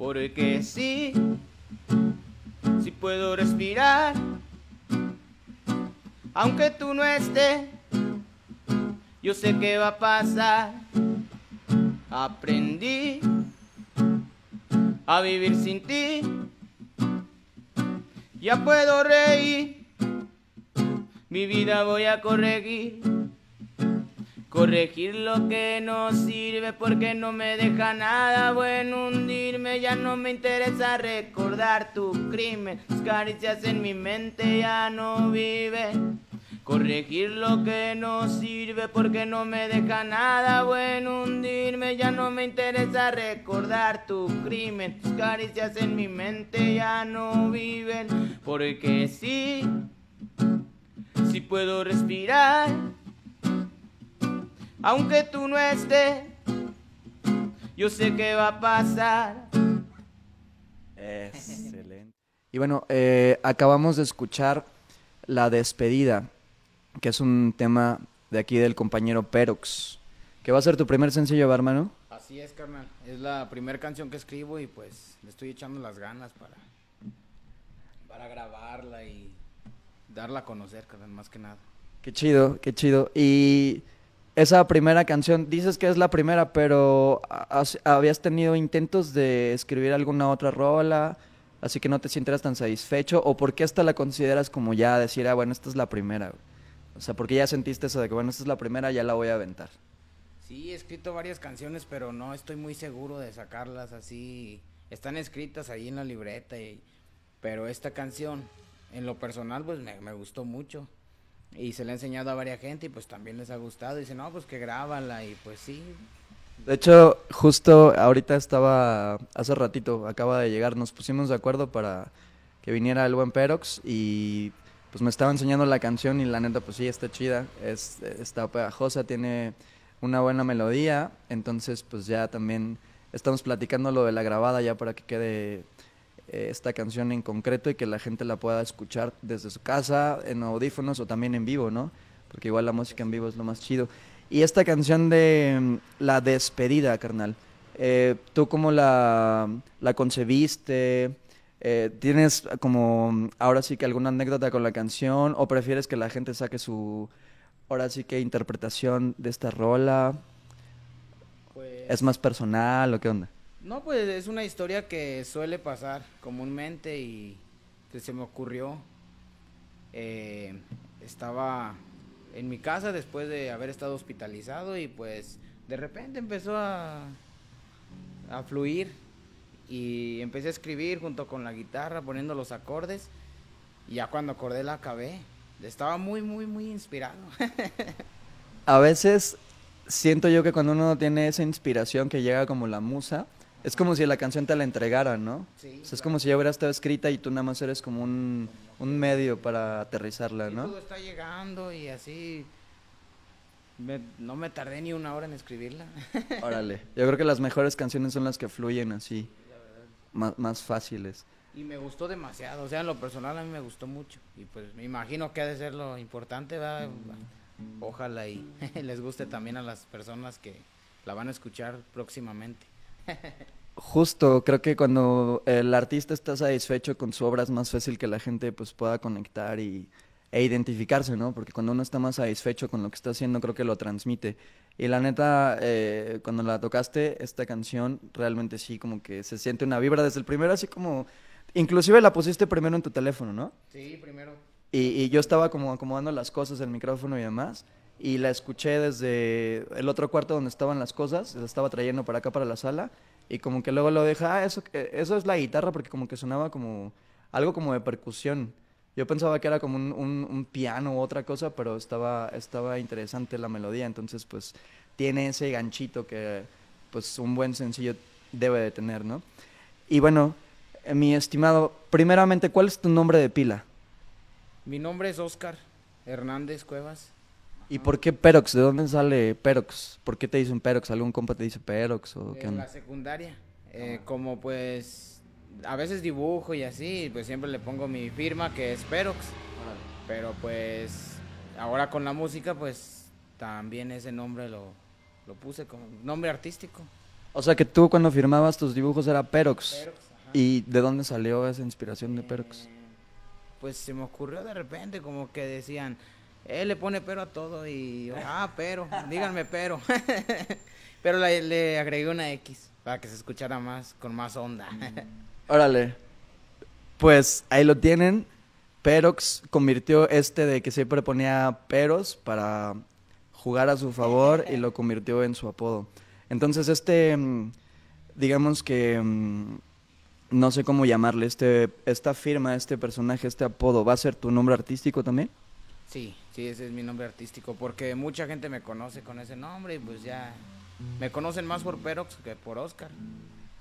porque sí, sí puedo respirar, aunque tú no estés, yo sé qué va a pasar. Aprendí a vivir sin ti, ya puedo reír, mi vida voy a corregir. Corregir lo que no sirve porque no me deja nada bueno hundirme. Ya no me interesa recordar tu crimen. Tus caricias en mi mente ya no viven. Corregir lo que no sirve porque no me deja nada bueno hundirme. Ya no me interesa recordar tu crimen. Tus caricias en mi mente ya no viven. Porque sí, si puedo respirar aunque tú no estés, yo sé que va a pasar. Excelente. Y bueno, eh, acabamos de escuchar La Despedida, que es un tema de aquí del compañero Perox, que va a ser tu primer sencillo, hermano. Así es, carnal. Es la primera canción que escribo y pues le estoy echando las ganas para, para grabarla y darla a conocer, carnal, más que nada. Qué chido, qué chido. Y esa primera canción, dices que es la primera, pero habías tenido intentos de escribir alguna otra rola, así que no te sientas tan satisfecho, o por qué esta la consideras como ya decir, ah, bueno, esta es la primera. O sea, porque ya sentiste eso de que, bueno, esta es la primera, ya la voy a aventar. Sí, he escrito varias canciones, pero no estoy muy seguro de sacarlas así. Están escritas ahí en la libreta, pero esta canción, en lo personal, pues me gustó mucho. Y se le ha enseñado a varias gente y pues también les ha gustado. Y dicen, no, pues que grábala y pues sí. De hecho, justo ahorita estaba, hace ratito, acaba de llegar, nos pusimos de acuerdo para que viniera el buen Perox y pues me estaba enseñando la canción y la neta, pues sí, está chida, es, está pegajosa, tiene una buena melodía, entonces pues ya también estamos platicando lo de la grabada ya para que quede eh, esta canción en concreto y que la gente la pueda escuchar desde su casa, en audífonos o también en vivo, ¿no? Porque igual la música en vivo es lo más chido. Y esta canción de mm, la despedida, carnal, eh, ¿tú cómo la, concebiste? Eh, ¿Tienes como mm, ahora sí que alguna anécdota con la canción o prefieres que la gente saque su ahora sí que interpretación de esta rola? ¿Es pues más personal o qué onda? No, pues es una historia que suele pasar comúnmente y que se me ocurrió. Eh, estaba en mi casa después de haber estado hospitalizado y pues de repente empezó a, a fluir y empecé a escribir junto con la guitarra poniendo los acordes y ya cuando acordé la acabé. Estaba muy, muy, muy inspirado. a veces siento yo que cuando uno tiene esa inspiración que llega como la musa, es como si la canción te la entregara, ¿no? Sí, es como si ya hubiera estado escrita y tú nada más eres como un, medio para aterrizarla, ¿no? todo está llegando y así. no me tardé ni una hora en escribirla. Órale. Yo creo que las mejores canciones son las que fluyen así. Más, más fáciles. Y me gustó demasiado. O sea, en lo personal a mí me gustó mucho. Y pues me imagino que ha de ser lo importante, ¿verdad? Mm. Ojalá y les guste también a las personas que la van a escuchar próximamente. Justo, creo que cuando el artista está satisfecho con su obra es más fácil que la gente pues pueda conectar y, e identificarse, ¿no? Porque cuando uno está más satisfecho con lo que está haciendo, creo que lo transmite. Y la neta, eh, cuando la tocaste, esta canción, realmente sí, como que se siente una vibra desde el primero, así como... Inclusive la pusiste primero en tu teléfono, ¿no? Sí, primero. Y, y yo estaba como acomodando las cosas, el micrófono y demás y la escuché desde el otro cuarto donde estaban las cosas, la estaba trayendo para acá, para la sala, y como que luego lo deja, ah, eso, eh, eso es la guitarra, porque como que sonaba como algo como de percusión. Yo pensaba que era como un, un, un piano u otra cosa, pero estaba, estaba interesante la melodía, entonces pues tiene ese ganchito que pues un buen sencillo debe de tener, ¿no? Y bueno, eh, mi estimado, primeramente, ¿cuál es tu nombre de pila? Mi nombre es Oscar Hernández Cuevas. ¿Y por qué Perox? ¿De dónde sale Perox? ¿Por qué te dicen Perox? ¿Algún compa te dice Perox? O en la secundaria. Eh, como pues a veces dibujo y así, pues siempre le pongo mi firma que es Perox. Pero pues ahora con la música pues también ese nombre lo, lo puse como nombre artístico. O sea que tú cuando firmabas tus dibujos era Perox. ¿Y de dónde salió esa inspiración de Perox? Eh, pues se me ocurrió de repente como que decían él le pone pero a todo y, ah, pero, díganme pero. pero le, agregué una X para que se escuchara más, con más onda. Órale. Pues ahí lo tienen. Perox convirtió este de que siempre ponía peros para jugar a su favor y lo convirtió en su apodo. Entonces este, mm, digamos que, mm, no sé cómo llamarle, este, esta firma, este personaje, este apodo, ¿va a ser tu nombre artístico también? Sí, sí, ese es mi nombre artístico, porque mucha gente me conoce con ese nombre y pues ya me conocen más por Perox que por Oscar.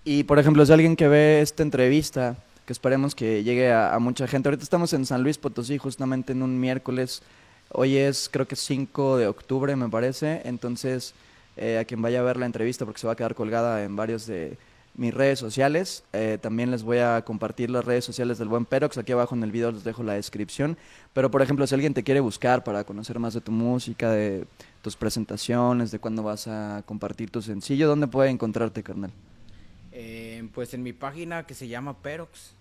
Y por ejemplo, si alguien que ve esta entrevista, que esperemos que llegue a, mucha gente, ahorita estamos en San Luis Potosí, justamente en un miércoles, hoy es creo que 5 de octubre me parece, entonces eh, a quien vaya a ver la entrevista, porque se va a quedar colgada en varios de mis redes sociales. Eh, también les voy a compartir las redes sociales del buen Perox. Aquí abajo en el video les dejo la descripción. Pero, por ejemplo, si alguien te quiere buscar para conocer más de tu música, de tus presentaciones, de cuándo vas a compartir tu sencillo, ¿dónde puede encontrarte, carnal? Eh, pues en mi página que se llama Perox.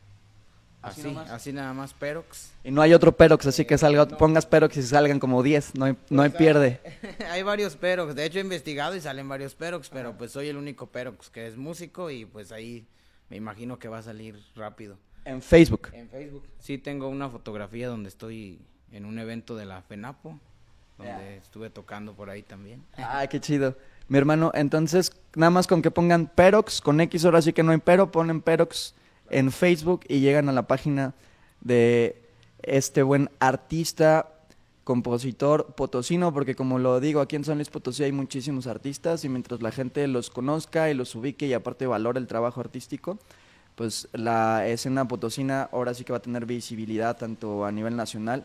Así, así, nada más Perox. Y no hay otro Perox, así que salga, pongas Perox y salgan como 10, no hay, no hay pues, pierde. hay varios Perox, de hecho he investigado y salen varios Perox, pero pues soy el único Perox que es músico y pues ahí me imagino que va a salir rápido. En Facebook. En Facebook. Sí, tengo una fotografía donde estoy en un evento de la FENAPO, donde estuve tocando por ahí también. Ah, qué chido. Mi hermano, entonces, nada más con que pongan Perox, con X ahora sí que no hay pero, ponen Perox en Facebook y llegan a la página de este buen artista, compositor potosino, porque como lo digo, aquí en San Luis Potosí hay muchísimos artistas y mientras la gente los conozca y los ubique y aparte valore el trabajo artístico, pues la escena potosina ahora sí que va a tener visibilidad tanto a nivel nacional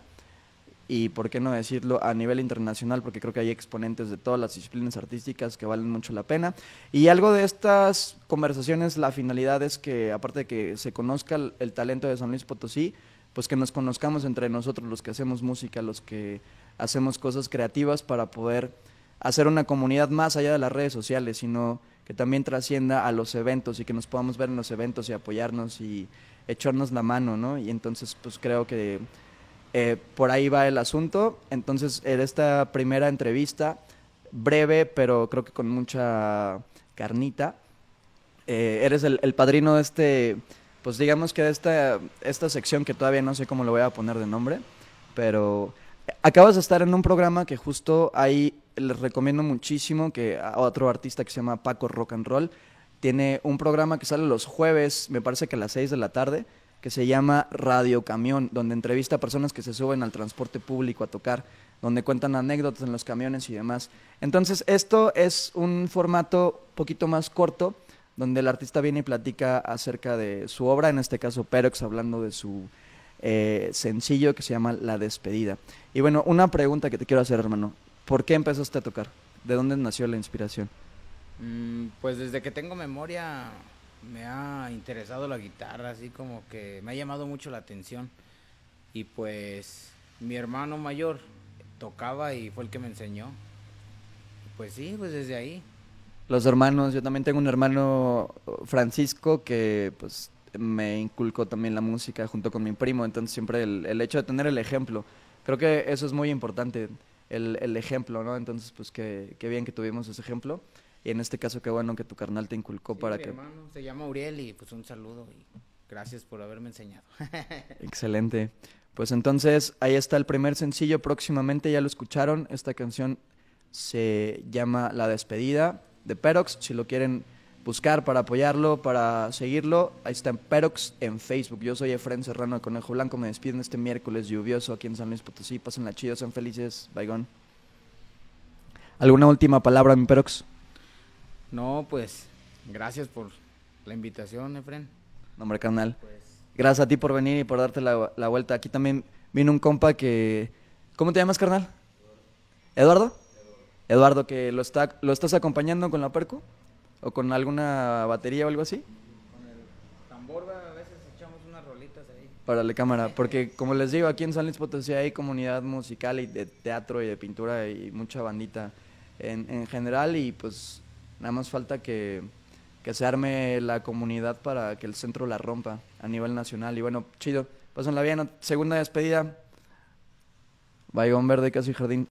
y, por qué no decirlo, a nivel internacional, porque creo que hay exponentes de todas las disciplinas artísticas que valen mucho la pena. Y algo de estas conversaciones, la finalidad es que, aparte de que se conozca el, talento de San Luis Potosí, pues que nos conozcamos entre nosotros, los que hacemos música, los que hacemos cosas creativas para poder hacer una comunidad más allá de las redes sociales, sino que también trascienda a los eventos y que nos podamos ver en los eventos y apoyarnos y echarnos la mano, ¿no? Y entonces, pues creo que eh, por ahí va el asunto. Entonces, en esta primera entrevista, breve, pero creo que con mucha carnita, eh, eres el, padrino de este, pues digamos que de esta, esta sección que todavía no sé cómo lo voy a poner de nombre, pero acabas de estar en un programa que justo ahí les recomiendo muchísimo, que a otro artista que se llama Paco Rock and Roll, tiene un programa que sale los jueves, me parece que a las 6 de la tarde, que se llama Radio Camión, donde entrevista a personas que se suben al transporte público a tocar, donde cuentan anécdotas en los camiones y demás. Entonces, esto es un formato poquito más corto, donde el artista viene y platica acerca de su obra, en este caso Perox, hablando de su eh, sencillo que se llama La Despedida. Y bueno, una pregunta que te quiero hacer, hermano. ¿Por qué empezaste a tocar? ¿De dónde nació la inspiración? Mm, pues desde que tengo memoria me ha interesado la guitarra, así como que me ha llamado mucho la atención. Y pues mi hermano mayor tocaba y fue el que me enseñó. Pues sí, pues desde ahí. Los hermanos, yo también tengo un hermano Francisco que pues me inculcó también la música junto con mi primo, entonces siempre el, hecho de tener el ejemplo, creo que eso es muy importante, el, ejemplo, ¿no? Entonces pues qué bien que tuvimos ese ejemplo. Y en este caso, qué bueno que tu carnal te inculcó para que. Hermano, se llama Uriel y pues un saludo y gracias por haberme enseñado. Excelente. Pues entonces, ahí está el primer sencillo. Próximamente ya lo escucharon. Esta canción se llama La Despedida de Perox. Si lo quieren buscar para apoyarlo, para seguirlo, ahí está en Perox en Facebook. Yo soy Efren Serrano de Conejo Blanco. Me despiden este miércoles lluvioso aquí en San Luis Potosí. Pasen la chido, sean felices. Baigón. ¿Alguna última palabra, mi Perox? No, pues gracias por la invitación, Efren. Nombre, carnal. Gracias a ti por venir y por darte la, vuelta. Aquí también vino un compa que... ¿Cómo te llamas, carnal? Eduardo. ¿Eduardo? que lo, está, lo estás acompañando con la perco? o con alguna batería o algo así. Con el tambor a veces echamos unas rolitas ahí. Para la cámara, porque como les digo, aquí en San Luis Potosí hay comunidad musical y de teatro y de pintura y mucha bandita en, en general y pues Nada más falta que, que se arme la comunidad para que el centro la rompa a nivel nacional. Y bueno, chido. la bien. Segunda despedida. Vaigón Verde, Casi Jardín.